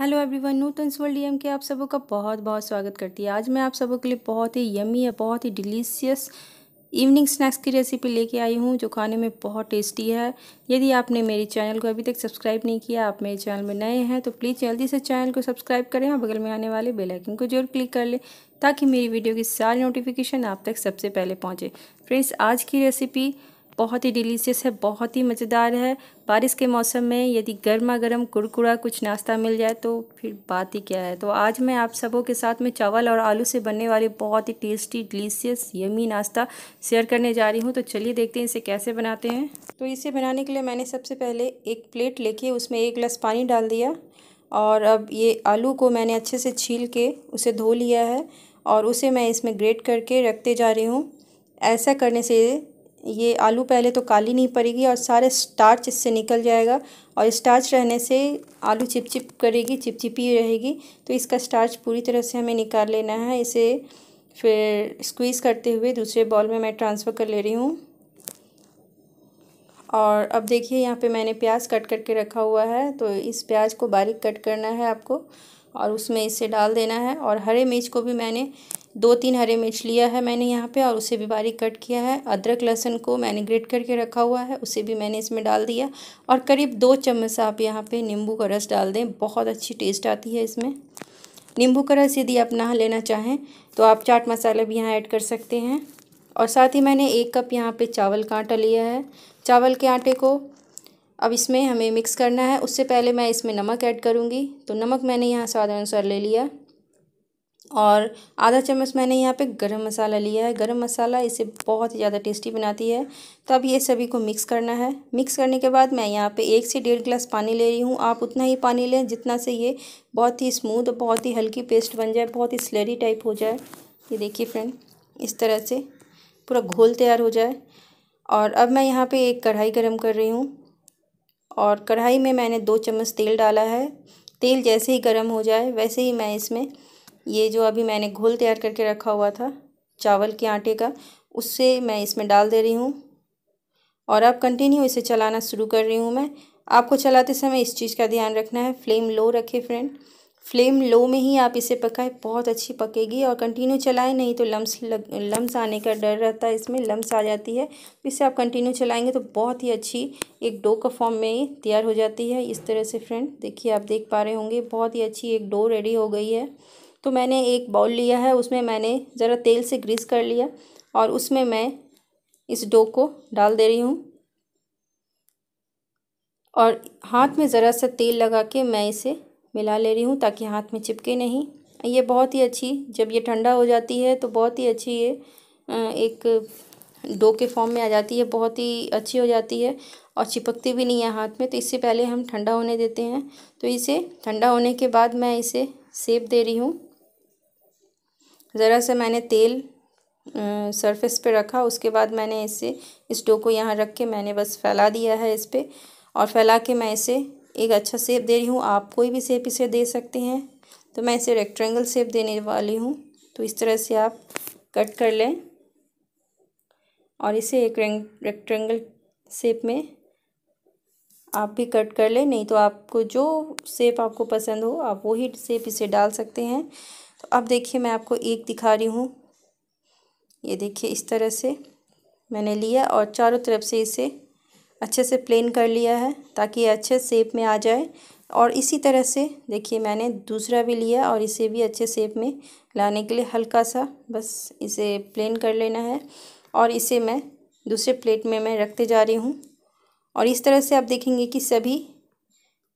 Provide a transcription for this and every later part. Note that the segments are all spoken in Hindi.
हेलो एवरीवन नूतन वर्ल्ड एम के आप सबों का बहुत बहुत स्वागत करती है आज मैं आप सबों के लिए बहुत ही यमी है बहुत ही डिलीशियस इवनिंग स्नैक्स की रेसिपी लेके आई हूँ जो खाने में बहुत टेस्टी है यदि आपने मेरे चैनल को अभी तक सब्सक्राइब नहीं किया आप मेरे चैनल में नए हैं तो प्लीज़ जल्दी से चैनल को सब्सक्राइब करें और बगल में आने वाले बेल आइकन को जरूर क्लिक कर लें ताकि मेरी वीडियो की सारी नोटिफिकेशन आप तक सबसे पहले पहुँचे फ्रेंड्स आज की रेसिपी बहुत ही डिलीशियस है बहुत ही मज़ेदार है बारिश के मौसम में यदि गर्मा गर्म कुरकुरा कुछ नाश्ता मिल जाए तो फिर बात ही क्या है तो आज मैं आप सबों के साथ में चावल और आलू से बनने वाले बहुत ही टेस्टी डिलीशियस यमी नाश्ता शेयर करने जा रही हूँ तो चलिए देखते हैं इसे कैसे बनाते हैं तो इसे बनाने के लिए मैंने सबसे पहले एक प्लेट लेके उसमें एक गिलास पानी डाल दिया और अब ये आलू को मैंने अच्छे से छील के उसे धो लिया है और उसे मैं इसमें ग्रेट करके रखते जा रही हूँ ऐसा करने से ये आलू पहले तो काली नहीं पड़ेगी और सारे स्टार्च इससे निकल जाएगा और स्टार्च रहने से आलू चिपचिप करेगी चिपचिपी रहेगी तो इसका स्टार्च पूरी तरह से हमें निकाल लेना है इसे फिर स्क्वीज़ करते हुए दूसरे बॉल में मैं ट्रांसफ़र कर ले रही हूँ और अब देखिए यहाँ पे मैंने प्याज कट करके रखा हुआ है तो इस प्याज को बारीक कट करना है आपको और उसमें इसे डाल देना है और हरे मिर्च को भी मैंने दो तीन हरे मिर्च लिया है मैंने यहाँ पे और उसे भी बारीक कट किया है अदरक लहसुन को मैंने ग्रेट करके रखा हुआ है उसे भी मैंने इसमें डाल दिया और करीब दो चम्मच आप यहाँ पे नींबू का रस डाल दें बहुत अच्छी टेस्ट आती है इसमें नींबू का रस यदि आप ना लेना चाहें तो आप चाट मसाला भी यहाँ ऐड कर सकते हैं और साथ ही मैंने एक कप यहाँ पर चावल का आटा लिया है चावल के आटे को अब इसमें हमें मिक्स करना है उससे पहले मैं इसमें नमक ऐड करूँगी तो नमक मैंने यहाँ स्वाद अनुसार ले लिया और आधा चम्मच मैंने यहाँ पे गरम मसाला लिया है गरम मसाला इसे बहुत ही ज़्यादा टेस्टी बनाती है तो अब ये सभी को मिक्स करना है मिक्स करने के बाद मैं यहाँ पे एक से डेढ़ गिलास पानी ले रही हूँ आप उतना ही पानी लें जितना से ये बहुत ही स्मूथ और बहुत ही हल्की पेस्ट बन जाए बहुत ही स्लरी टाइप हो जाए ये देखिए फ्रेंड इस तरह से पूरा घोल तैयार हो जाए और अब मैं यहाँ पर एक कढ़ाई गर्म कर रही हूँ और कढ़ाई में मैंने दो चम्मच तेल डाला है तेल जैसे ही गर्म हो जाए वैसे ही मैं इसमें ये जो अभी मैंने घोल तैयार करके रखा हुआ था चावल के आटे का उससे मैं इसमें डाल दे रही हूँ और अब कंटिन्यू इसे चलाना शुरू कर रही हूँ मैं आपको चलाते समय इस चीज़ का ध्यान रखना है फ्लेम लो रखें फ्रेंड फ्लेम लो में ही आप इसे पकाएं बहुत अच्छी पकेगी और कंटिन्यू चलाएं नहीं तो लम्स लग लम्स आने का डर रहता है इसमें लम्स आ जाती है इसे आप कंटिन्यू चलाएंगे तो बहुत ही अच्छी एक डो का फॉर्म में तैयार हो जाती है इस तरह से फ्रेंड देखिए आप देख पा रहे होंगे बहुत ही अच्छी एक डो रेडी हो गई है तो मैंने एक बाउल लिया है उसमें मैंने ज़रा तेल से ग्रीस कर लिया और उसमें मैं इस डो को डाल दे रही हूँ और हाथ में ज़रा सा तेल लगा के मैं इसे मिला ले रही हूँ ताकि हाथ में चिपके नहीं ये बहुत ही अच्छी जब ये ठंडा हो जाती है तो बहुत ही अच्छी ये एक डो के फॉर्म में आ जाती है बहुत ही अच्छी हो जाती है और चिपकती भी नहीं है हाथ में तो इससे पहले हम ठंडा होने देते हैं तो इसे ठंडा होने के बाद मैं इसे सेब दे रही हूँ ज़रा सा मैंने तेल सरफेस पे रखा उसके बाद मैंने इसे इस डो को यहाँ रख के मैंने बस फैला दिया है इस पर और फैला के मैं इसे एक अच्छा सेप दे रही हूँ आप कोई भी सेप इसे दे सकते हैं तो मैं इसे रेक्टेंगल सेप देने वाली हूँ तो इस तरह से आप कट कर लें और इसे एक रेक्टेंगल सेप में आप भी कट कर लें नहीं तो आपको जो सेप आपको पसंद हो आप वही सेप इसे डाल सकते हैं तो अब देखिए मैं आपको एक दिखा रही हूँ ये देखिए इस तरह से मैंने लिया और चारों तरफ से इसे अच्छे से प्लेन कर लिया है ताकि ये अच्छे सेप में आ जाए और इसी तरह से देखिए मैंने दूसरा भी लिया और इसे भी अच्छे सेप में लाने के लिए हल्का सा बस इसे प्लेन कर लेना है और इसे मैं दूसरे प्लेट में मैं रखते जा रही हूँ और इस तरह से आप देखेंगे कि सभी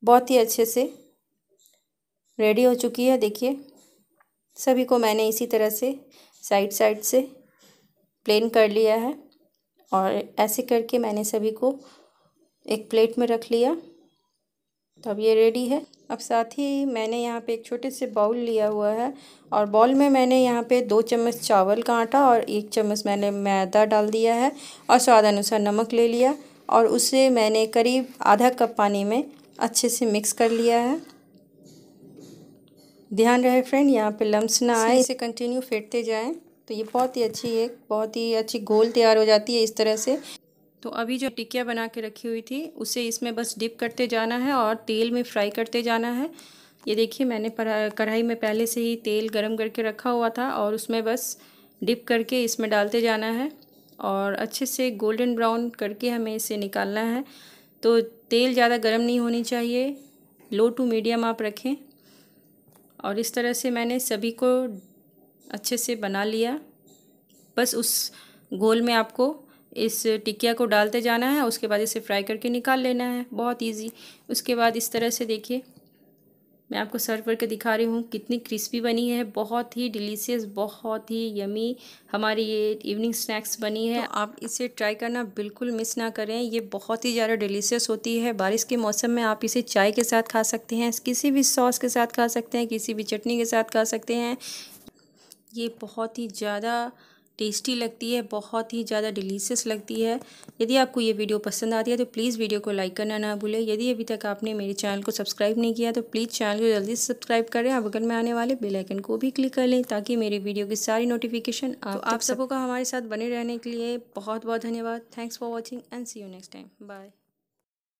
बहुत ही अच्छे से रेडी हो चुकी है देखिए सभी को मैंने इसी तरह से साइड साइड से प्लेन कर लिया है और ऐसे करके मैंने सभी को एक प्लेट में रख लिया तो अब ये रेडी है अब साथ ही मैंने यहाँ पे एक छोटे से बाउल लिया हुआ है और बाउल में मैंने यहाँ पे दो चम्मच चावल का आटा और एक चम्मच मैंने मैदा डाल दिया है और स्वाद अनुसार नमक ले लिया और उसे मैंने करीब आधा कप पानी में अच्छे से मिक्स कर लिया है ध्यान रहे फ्रेंड यहाँ पे लम्स ना आए इसे कंटिन्यू फेंटते जाएं तो ये बहुत ही अच्छी एक बहुत ही अच्छी गोल तैयार हो जाती है इस तरह से तो अभी जो टिकिया बना के रखी हुई थी उसे इसमें बस डिप करते जाना है और तेल में फ्राई करते जाना है ये देखिए मैंने कढ़ाई में पहले से ही तेल गर्म करके रखा हुआ था और उसमें बस डिप करके इसमें डालते जाना है और अच्छे से गोल्डन ब्राउन करके हमें इसे निकालना है तो तेल ज़्यादा गर्म नहीं होनी चाहिए लो टू मीडियम आप रखें और इस तरह से मैंने सभी को अच्छे से बना लिया बस उस गोल में आपको इस टिकिया को डालते जाना है उसके बाद इसे फ्राई करके निकाल लेना है बहुत इजी उसके बाद इस तरह से देखिए मैं आपको सर्व करके दिखा रही हूँ कितनी क्रिस्पी बनी है बहुत ही डिलीशियस बहुत ही यमी हमारी ये इवनिंग स्नैक्स बनी है तो आप इसे ट्राई करना बिल्कुल मिस ना करें ये बहुत ही ज़्यादा डिलीशियस होती है बारिश के मौसम में आप इसे चाय के साथ खा सकते हैं किसी भी सॉस के साथ खा सकते हैं किसी भी चटनी के साथ खा सकते हैं ये बहुत ही ज़्यादा टेस्टी लगती है बहुत ही ज़्यादा डिलीशियस लगती है यदि आपको ये वीडियो पसंद आती है तो प्लीज़ वीडियो को लाइक करना ना भूलें यदि अभी तक आपने मेरे चैनल को सब्सक्राइब नहीं किया तो प्लीज़ चैनल को जल्दी से सब्सक्राइब करें और बगल में आने वाले बेलाइकन को भी क्लिक कर लें ताकि मेरी वीडियो की सारी नोटिफिकेशन तो आप, आप सबों का हमारे साथ बने रहने के लिए बहुत बहुत धन्यवाद thanks for watching and see you next time bye